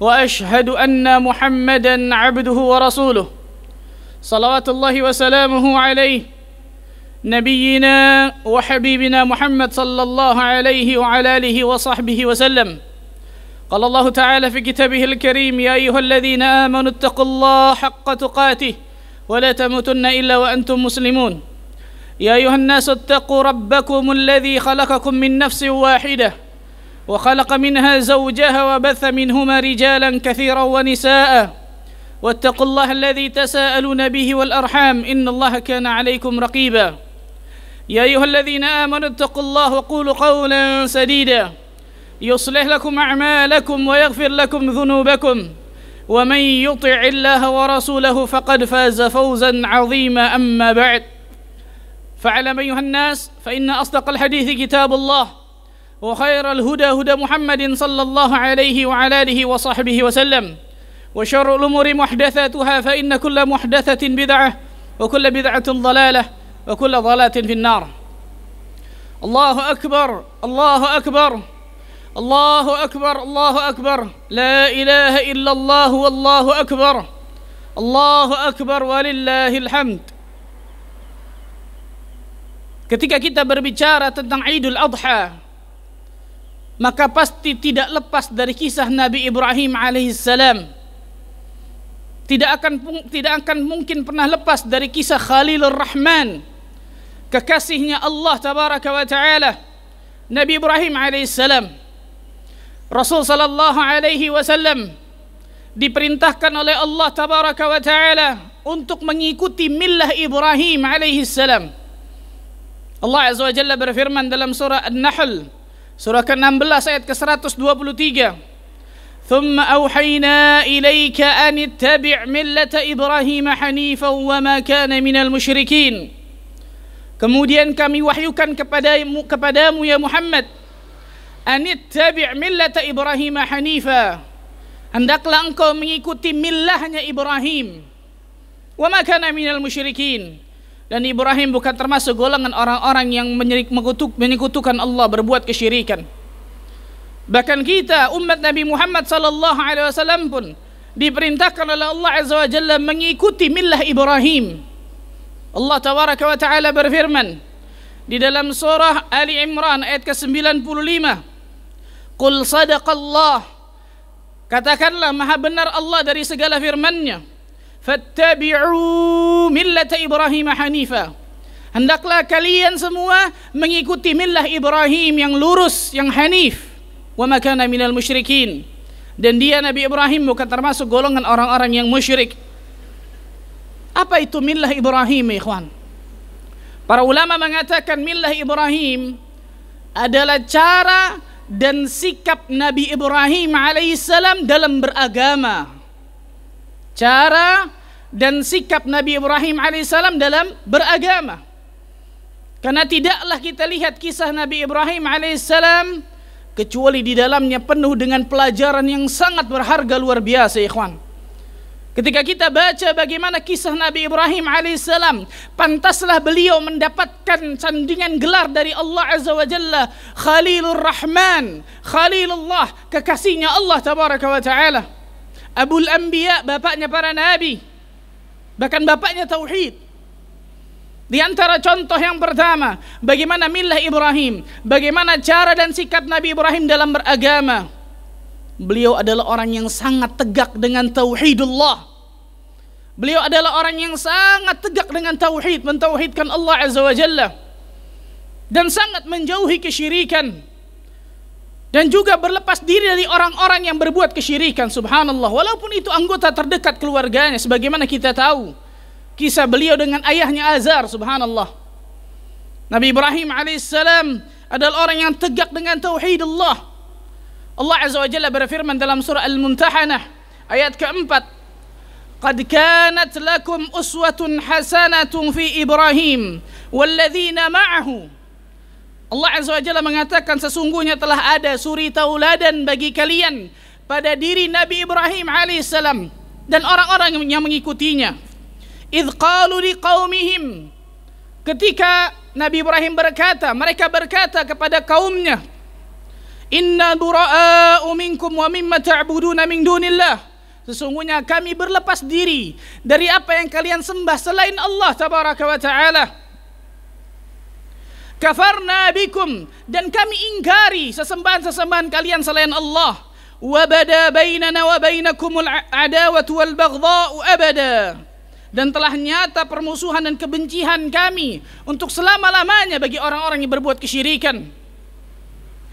واشهد ان محمدا عبده ورسوله صلوات الله وسلامه عليه نبينا وحبيبنا محمد صلى الله عليه وعلى اله وصحبه وسلم قال الله تعالى في كتابه الكريم يا ايها الذين امنوا اتقوا الله حق تقاته ولا تموتن الا وانتم مسلمون يا ايها الناس اتقوا ربكم الذي خلقكم من نفس واحده وخلق منها زوجها وبث منهما رجالا كثيرا ونساء واتقوا الله الذي تساءلون به والأرحام إن الله كان عليكم رقيبا يا أيها الذين آمنوا اتقوا الله وقولوا قولا سديدا يصلح لكم أعمالكم ويغفر لكم ذنوبكم ومن يطع الله ورسوله فقد فاز فوزا عظيما أما بعد فاعلم أيها الناس فإن أصدق الحديث كتاب الله وخير الهدى هدى محمد صلى الله عليه وعلى آله وصحبه وسلم وشر الأمور محدثاتها فإن كل محدثة بدعة وكل بدعة ضلالة وكل ضلالة في النار الله أكبر الله أكبر الله أكبر الله أكبر لا إله إلا الله والله أكبر الله أكبر ولله الحمد Ketika kita berbicara tentang Idul Adha maka pasti tidak lepas dari kisah Nabi Ibrahim alaihissalam. Tidak akan tidak akan mungkin pernah lepas dari kisah Khalilur Rahman, kekasihnya Allah tabaraka wa taala, Nabi Ibrahim alaihissalam. Rasul sallallahu alaihi wasallam diperintahkan oleh Allah tabaraka wa taala untuk mengikuti millah Ibrahim alaihissalam. Allah azza wa jalla berfirman dalam surah An-Nahl Surah ke-16 ayat ke-123. ثم أوحينا إليك أن اتبع ملة إبراهيم حنيفا وما كان من المشركين Kemudian kami wahyukan kepadamu, kepadamu ya Muhammad أن ittabi' ملة إبراهيم حنيفا Hendaklah engkau mengikuti millahnya Ibrahim وما كان من المشركين Dan Ibrahim bukan termasuk golongan orang-orang yang menyekutukan menyerik, Allah berbuat kesyirikan. Bahkan kita umat Nabi Muhammad sallallahu alaihi wasallam pun diperintahkan oleh Allah azza wa jalla mengikuti millah Ibrahim. Allah tabaraka wa taala berfirman di dalam surah Ali Imran ayat ke-95 Qul sadaqallah Katakanlah maha benar Allah dari segala firman-Nya fattabi'u millata Ibrahim hanifa. Hendaklah kalian semua mengikuti millah Ibrahim yang lurus, yang hanif. Wa makana minal musyrikin. Dan dia Nabi Ibrahim bukan termasuk golongan orang-orang yang musyrik. Apa itu millah Ibrahim, ikhwan? Para ulama mengatakan millah Ibrahim adalah cara dan sikap Nabi Ibrahim alaihissalam dalam beragama. Cara dan sikap Nabi Ibrahim alaihissalam dalam beragama. Karena tidaklah kita lihat kisah Nabi Ibrahim alaihissalam kecuali di dalamnya penuh dengan pelajaran yang sangat berharga luar biasa, ikhwan. Ketika kita baca bagaimana kisah Nabi Ibrahim alaihissalam, pantaslah beliau mendapatkan sandingan gelar dari Allah azza wa jalla, Khalilur Rahman, Khalilullah, kekasihnya Allah tabaraka wa taala. Abul Anbiya, bapaknya para nabi. Bahkan bapaknya tauhid. Di antara contoh yang pertama, bagaimana milah Ibrahim, bagaimana cara dan sikap Nabi Ibrahim dalam beragama. Beliau adalah orang yang sangat tegak dengan tauhidullah. Beliau adalah orang yang sangat tegak dengan tauhid, mentauhidkan Allah Azza wa Jalla. Dan sangat menjauhi kesyirikan dan juga berlepas diri dari orang-orang yang berbuat kesyirikan subhanallah walaupun itu anggota terdekat keluarganya sebagaimana kita tahu kisah beliau dengan ayahnya Azar subhanallah Nabi Ibrahim alaihissalam adalah orang yang tegak dengan tauhid Allah Allah azza wa jalla berfirman dalam surah Al-Mumtahanah ayat keempat قد كانت لكم أسوة حسنة في إبراهيم والذين معه Allah Azza wa Jalla mengatakan sesungguhnya telah ada suri tauladan bagi kalian pada diri Nabi Ibrahim alaihissalam dan orang-orang yang mengikutinya. Idh qalu ketika Nabi Ibrahim berkata, mereka berkata kepada kaumnya, "Inna bura'a'u minkum wa mimma ta'buduna min dunillah." Sesungguhnya kami berlepas diri dari apa yang kalian sembah selain Allah tabaraka wa taala Kafarna bikum dan kami ingkari sesembahan-sesembahan kalian selain Allah. Wa bada bainana wa bainakumul adawatu wal baghdha'u abada. Dan telah nyata permusuhan dan kebencian kami untuk selama-lamanya bagi orang-orang yang berbuat kesyirikan.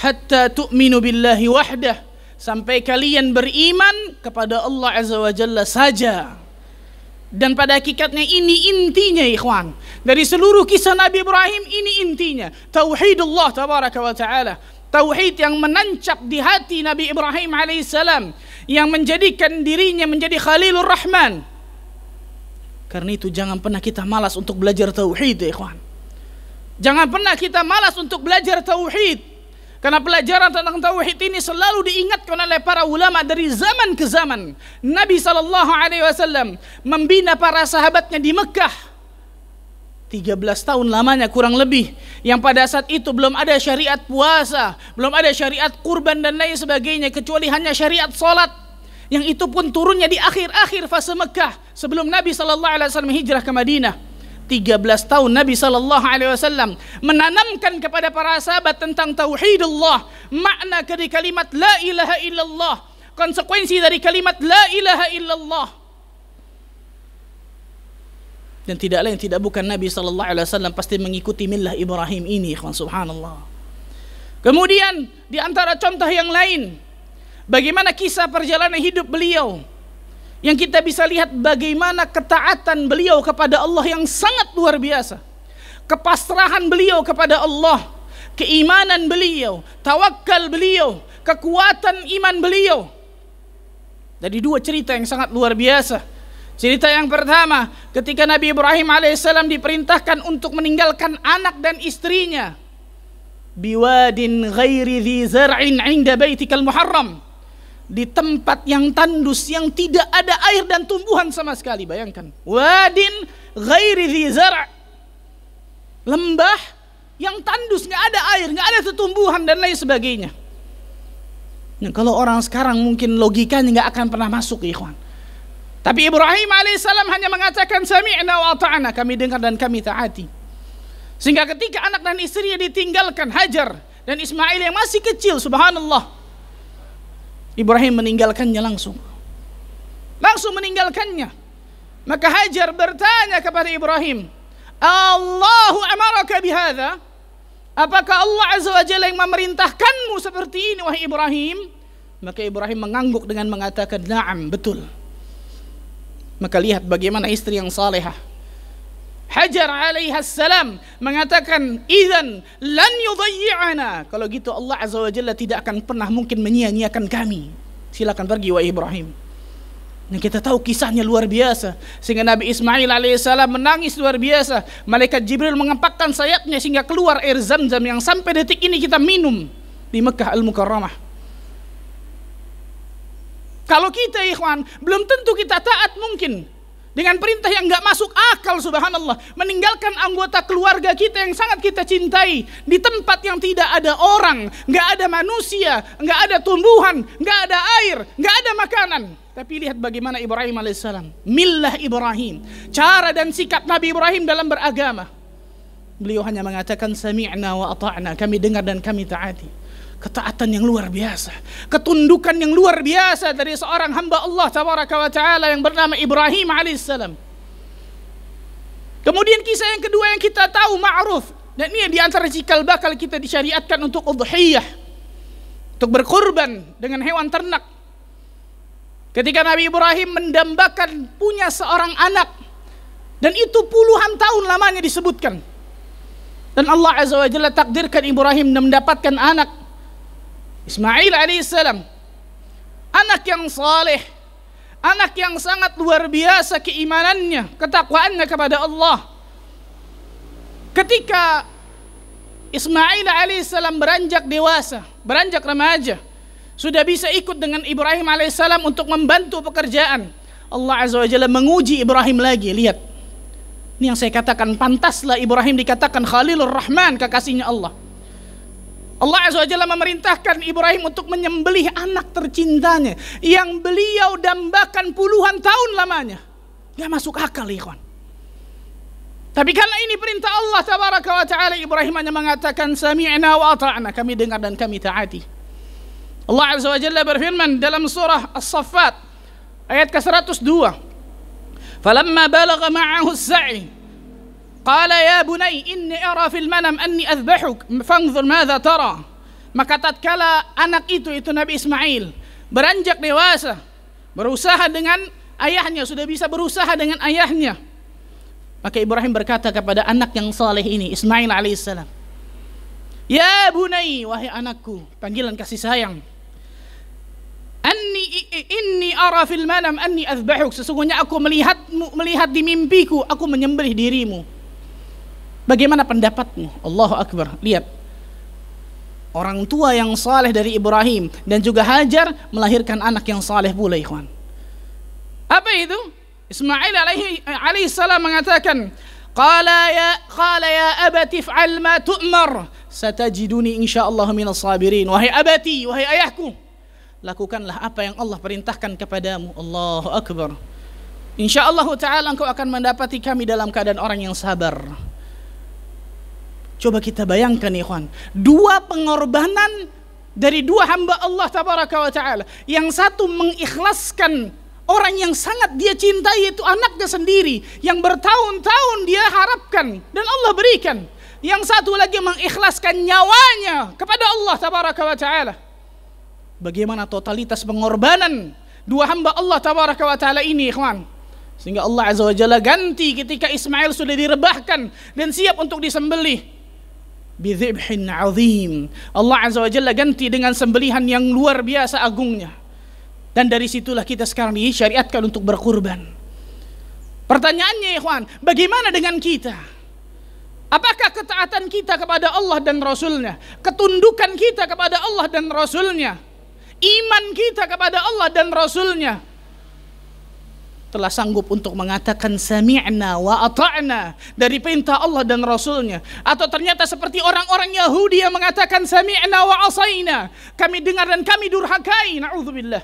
Hatta tu'minu billahi wahdah sampai kalian beriman kepada Allah Azza wa Jalla saja. Dan pada hakikatnya ini intinya ikhwan. Dari seluruh kisah Nabi Ibrahim ini intinya. Tauhidullah tabaraka wa ta'ala. Tauhid yang menancap di hati Nabi Ibrahim alaihissalam. Yang menjadikan dirinya menjadi Khalilur Rahman. Karena itu jangan pernah kita malas untuk belajar tauhid, ikhwan. Jangan pernah kita malas untuk belajar tauhid. Karena pelajaran tentang tauhid ini selalu diingatkan oleh para ulama dari zaman ke zaman. Nabi Shallallahu Alaihi Wasallam membina para sahabatnya di Mekah. 13 tahun lamanya kurang lebih yang pada saat itu belum ada syariat puasa, belum ada syariat kurban dan lain sebagainya kecuali hanya syariat salat yang itu pun turunnya di akhir-akhir fase Mekah sebelum Nabi Shallallahu alaihi wasallam hijrah ke Madinah. 13 tahun Nabi Shallallahu Alaihi Wasallam menanamkan kepada para sahabat tentang tauhidullah makna dari kalimat la ilaha illallah konsekuensi dari kalimat la ilaha illallah dan tidak lain tidak bukan Nabi Shallallahu Alaihi Wasallam pasti mengikuti milah Ibrahim ini ikhwan subhanallah kemudian di antara contoh yang lain bagaimana kisah perjalanan hidup beliau yang kita bisa lihat bagaimana ketaatan beliau kepada Allah yang sangat luar biasa. Kepasrahan beliau kepada Allah, keimanan beliau, tawakal beliau, kekuatan iman beliau. Dari dua cerita yang sangat luar biasa. Cerita yang pertama, ketika Nabi Ibrahim alaihissalam diperintahkan untuk meninggalkan anak dan istrinya. Biwadin ghairi dhi inda baitikal muharram di tempat yang tandus yang tidak ada air dan tumbuhan sama sekali bayangkan wadin ghairi zara lembah yang tandus nggak ada air nggak ada tumbuhan dan lain sebagainya nah, kalau orang sekarang mungkin logikanya nggak akan pernah masuk ikhwan tapi Ibrahim alaihissalam hanya mengatakan sami'na wa ta'ana kami dengar dan kami taati sehingga ketika anak dan istrinya ditinggalkan Hajar dan Ismail yang masih kecil subhanallah Ibrahim meninggalkannya langsung. Langsung meninggalkannya. Maka Hajar bertanya kepada Ibrahim, "Allahu amaraka bihada? Apakah Allah Azza wa Jalla yang memerintahkanmu seperti ini wahai Ibrahim? Maka Ibrahim mengangguk dengan mengatakan, "Na'am, betul." Maka lihat bagaimana istri yang salehah Hajar alaihi salam mengatakan, "Idzan lan yudayyi'ana." Kalau gitu Allah Azza wa Jalla tidak akan pernah mungkin menyia-nyiakan kami. Silakan pergi wahai Ibrahim. Nah, kita tahu kisahnya luar biasa sehingga Nabi Ismail alaihissalam menangis luar biasa. Malaikat Jibril mengempakkan sayapnya sehingga keluar air Zam-Zam yang sampai detik ini kita minum di Mekah Al-Mukarramah. Kalau kita ikhwan, belum tentu kita taat mungkin dengan perintah yang nggak masuk akal subhanallah. Meninggalkan anggota keluarga kita yang sangat kita cintai. Di tempat yang tidak ada orang. nggak ada manusia. nggak ada tumbuhan. nggak ada air. nggak ada makanan. Tapi lihat bagaimana Ibrahim alaihissalam. Millah Ibrahim. Cara dan sikap Nabi Ibrahim dalam beragama. Beliau hanya mengatakan sami'na wa ata'na. Kami dengar dan kami taati ketaatan yang luar biasa, ketundukan yang luar biasa dari seorang hamba Allah taala yang bernama Ibrahim alaihissalam. Kemudian kisah yang kedua yang kita tahu ma'ruf dan ini di antara cikal bakal kita disyariatkan untuk udhiyah untuk berkorban dengan hewan ternak. Ketika Nabi Ibrahim mendambakan punya seorang anak dan itu puluhan tahun lamanya disebutkan. Dan Allah Azza wa Jalla takdirkan Ibrahim mendapatkan anak Ismail alaihissalam anak yang saleh anak yang sangat luar biasa keimanannya ketakwaannya kepada Allah ketika Ismail alaihissalam beranjak dewasa beranjak remaja sudah bisa ikut dengan Ibrahim alaihissalam untuk membantu pekerjaan Allah azza wajalla menguji Ibrahim lagi lihat ini yang saya katakan pantaslah Ibrahim dikatakan Khalilur Rahman kekasihnya Allah Allah Azza Jalla memerintahkan Ibrahim untuk menyembelih anak tercintanya yang beliau dambakan puluhan tahun lamanya. Gak masuk akal, ikhwan. Tapi karena ini perintah Allah tabaraka wa taala Ibrahim hanya mengatakan sami'na wa ata'na, kami dengar dan kami taati. Allah Azza wa Jalla berfirman dalam surah As-Saffat ayat ke-102. Falamma balagha ma'ahu as-sa'i Qala ya bunai inni ara fil manam anni azbahuk fanzur madza tara. Maka tatkala anak itu itu Nabi Ismail beranjak dewasa berusaha dengan ayahnya sudah bisa berusaha dengan ayahnya. Maka Ibrahim berkata kepada anak yang saleh ini Ismail alaihissalam. Ya bunai wahai anakku panggilan kasih sayang. Anni inni ara fil manam anni azbahuk sesungguhnya aku melihatmu melihat di mimpiku aku menyembelih dirimu. Bagaimana pendapatmu? Allahu Akbar. Lihat. Orang tua yang saleh dari Ibrahim dan juga Hajar melahirkan anak yang saleh pula, ikhwan. Apa itu? Ismail alaihi alaihi salam mengatakan, "Qala ya qala ya abati fa'al ma tu'mar, satajiduni insyaallah minas sabirin." Wahai abati, wahai ayahku, lakukanlah apa yang Allah perintahkan kepadamu. Allahu Akbar. Insya Allah Ta'ala engkau akan mendapati kami dalam keadaan orang yang sabar. Coba kita bayangkan ikhwan, dua pengorbanan dari dua hamba Allah tabaraka wa taala. Yang satu mengikhlaskan orang yang sangat dia cintai itu anaknya sendiri yang bertahun-tahun dia harapkan dan Allah berikan. Yang satu lagi mengikhlaskan nyawanya kepada Allah tabaraka wa taala. Bagaimana totalitas pengorbanan dua hamba Allah tabaraka wa taala ini ikhwan? Sehingga Allah azza wa jalla ganti ketika Ismail sudah direbahkan dan siap untuk disembelih bidhibhin azim. Allah Azza wa Jalla ganti dengan sembelihan yang luar biasa agungnya. Dan dari situlah kita sekarang disyariatkan untuk berkurban. Pertanyaannya ikhwan, bagaimana dengan kita? Apakah ketaatan kita kepada Allah dan Rasulnya? Ketundukan kita kepada Allah dan Rasulnya? Iman kita kepada Allah dan Rasulnya? telah sanggup untuk mengatakan sami'na wa ata'na dari perintah Allah dan Rasulnya atau ternyata seperti orang-orang Yahudi yang mengatakan sami'na wa asaina kami dengar dan kami durhakai na'udzubillah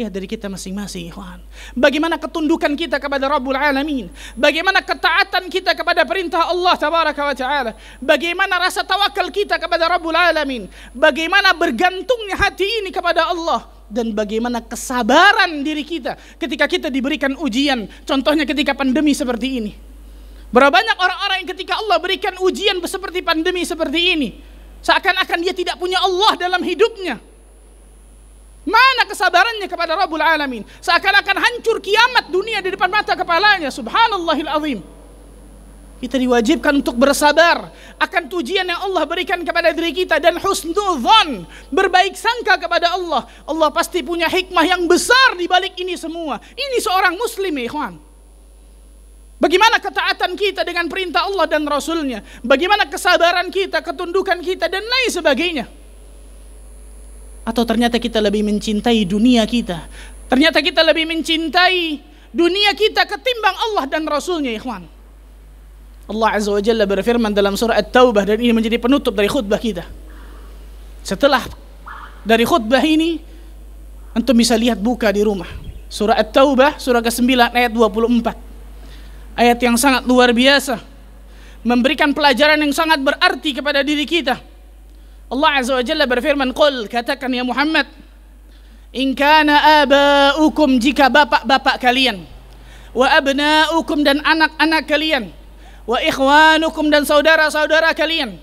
ya dari kita masing-masing ikhwan bagaimana ketundukan kita kepada Rabbul Alamin bagaimana ketaatan kita kepada perintah Allah tabaraka wa taala bagaimana rasa tawakal kita kepada Rabbul Alamin bagaimana bergantungnya hati ini kepada Allah dan bagaimana kesabaran diri kita ketika kita diberikan ujian. Contohnya ketika pandemi seperti ini. Berapa banyak orang-orang yang ketika Allah berikan ujian seperti pandemi seperti ini. Seakan-akan dia tidak punya Allah dalam hidupnya. Mana kesabarannya kepada Rabbul Alamin? Seakan-akan hancur kiamat dunia di depan mata kepalanya. Subhanallahil azim. Kita diwajibkan untuk bersabar akan tujian yang Allah berikan kepada diri kita dan zon berbaik sangka kepada Allah. Allah pasti punya hikmah yang besar di balik ini semua. Ini seorang muslim, ikhwan. Bagaimana ketaatan kita dengan perintah Allah dan Rasulnya? Bagaimana kesabaran kita, ketundukan kita, dan lain sebagainya? Atau ternyata kita lebih mencintai dunia kita. Ternyata kita lebih mencintai dunia kita ketimbang Allah dan Rasulnya, ikhwan. Allah Azza wa Jalla berfirman dalam surah At-Taubah dan ini menjadi penutup dari khutbah kita. Setelah dari khutbah ini antum bisa lihat buka di rumah. Surah At-Taubah surah ke-9 ayat 24. Ayat yang sangat luar biasa memberikan pelajaran yang sangat berarti kepada diri kita. Allah Azza wa Jalla berfirman, "Qul katakan ya Muhammad, in kana aba'ukum jika bapak-bapak kalian wa abna'ukum dan anak-anak kalian wa ikhwanukum dan saudara-saudara kalian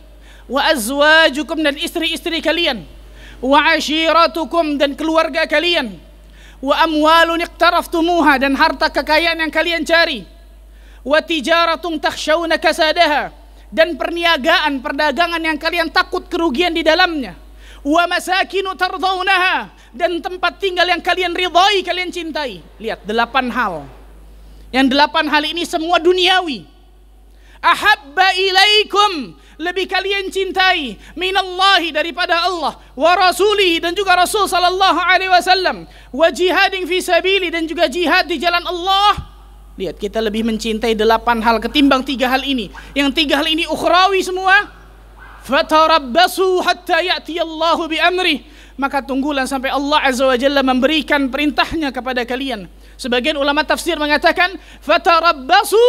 wa azwajukum dan istri-istri kalian wa ashiratukum dan keluarga kalian wa amwalun iqtaraftumuha dan harta kekayaan yang kalian cari wa tijaratun takhshawna kasadaha dan perniagaan perdagangan yang kalian takut kerugian di dalamnya wa masakinu tardawnaha dan tempat tinggal yang kalian ridhoi kalian cintai lihat delapan hal yang delapan hal ini semua duniawi ahabba ilaikum lebih kalian cintai minallahi daripada Allah wa rasulih dan juga Rasul sallallahu alaihi wasallam wa jihadin fi sabili dan juga jihad di jalan Allah lihat kita lebih mencintai delapan hal ketimbang tiga hal ini yang tiga hal ini ukhrawi semua fatarabbasu hatta ya'ti Allahu bi amri maka tunggulah sampai Allah azza wa jalla memberikan perintahnya kepada kalian sebagian ulama tafsir mengatakan fatarabbasu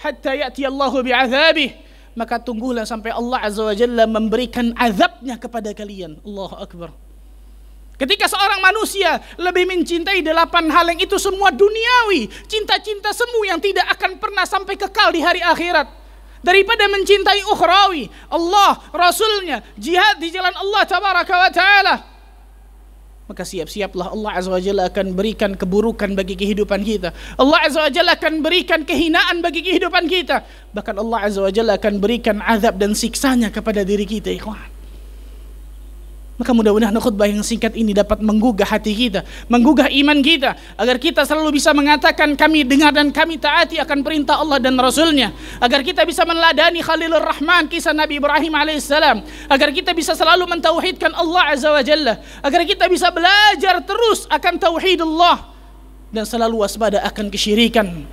hatta ya'ti Allahu bi'adzabih maka tunggulah sampai Allah azza wa jalla memberikan azabnya kepada kalian Allahu akbar Ketika seorang manusia lebih mencintai delapan hal yang itu semua duniawi, cinta-cinta semu yang tidak akan pernah sampai kekal di hari akhirat. Daripada mencintai ukhrawi, Allah, Rasulnya, jihad di jalan Allah tabaraka wa ta'ala maka siap-siaplah Allah Azza wa Jalla akan berikan keburukan bagi kehidupan kita. Allah Azza wa Jalla akan berikan kehinaan bagi kehidupan kita. Bahkan Allah Azza wa Jalla akan berikan azab dan siksanya kepada diri kita. Ikhwan. Maka mudah-mudahan khutbah yang singkat ini dapat menggugah hati kita, menggugah iman kita, agar kita selalu bisa mengatakan kami dengar dan kami taati akan perintah Allah dan Rasulnya. Agar kita bisa meneladani Khalilur Rahman, kisah Nabi Ibrahim alaihissalam. Agar kita bisa selalu mentauhidkan Allah Azza wa Jalla. Agar kita bisa belajar terus akan tauhid Allah. Dan selalu waspada akan kesyirikan.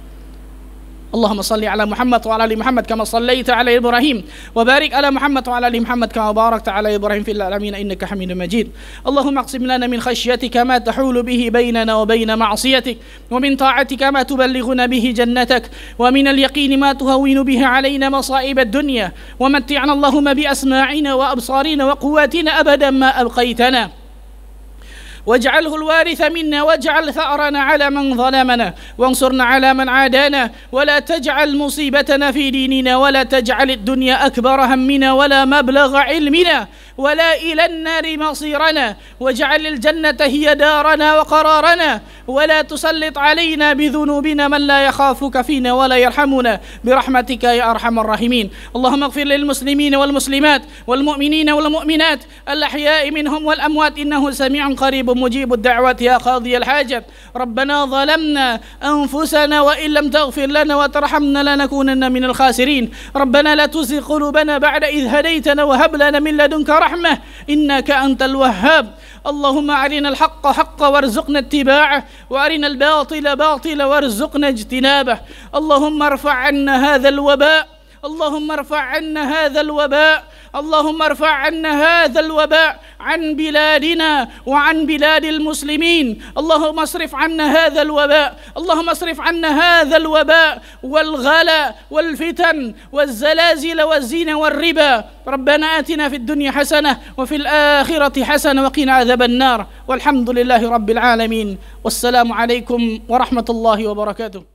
اللهم صل على محمد وعلى ال محمد كما صليت على ابراهيم وبارك على محمد وعلى ال محمد كما باركت على ابراهيم في العالمين انك حميد مجيد اللهم اقسم لنا من خشيتك ما تحول به بيننا وبين معصيتك ومن طاعتك ما تبلغنا به جنتك ومن اليقين ما تهون به علينا مصائب الدنيا ومتعنا اللهم باسماعنا وابصارنا وقواتنا ابدا ما ابقيتنا واجعله الوارث منا واجعل ثأرنا على من ظلمنا وانصرنا على من عادانا ولا تجعل مصيبتنا في ديننا ولا تجعل الدنيا أكبر همنا ولا مبلغ علمنا ولا إلى النار مصيرنا واجعل الجنة هي دارنا وقرارنا ولا تسلط علينا بذنوبنا من لا يخافك فينا ولا يرحمنا برحمتك يا أرحم الراحمين اللهم اغفر للمسلمين والمسلمات والمؤمنين والمؤمنات الأحياء منهم والأموات إنه سميع قريب مجيب الدعوات يا قاضي الحاجة ربنا ظلمنا أنفسنا وإن لم تغفر لنا وترحمنا لنكونن من الخاسرين ربنا لا تزغ قلوبنا بعد إذ هديتنا وهب لنا من لدنك رحمة إنك أنت الوهاب اللهم أرنا الحق حقا وارزقنا اتباعه وأرنا الباطل باطلا وارزقنا اجتنابه اللهم ارفع عنا هذا الوباء اللهم ارفع عنا هذا الوباء اللهم ارفع عنا هذا الوباء عن بلادنا وعن بلاد المسلمين اللهم اصرف عنا هذا الوباء اللهم اصرف عنا هذا الوباء والغلا والفتن والزلازل والزين والربا ربنا آتنا في الدنيا حسنة وفي الآخرة حسنة وقنا عذاب النار والحمد لله رب العالمين والسلام عليكم ورحمة الله وبركاته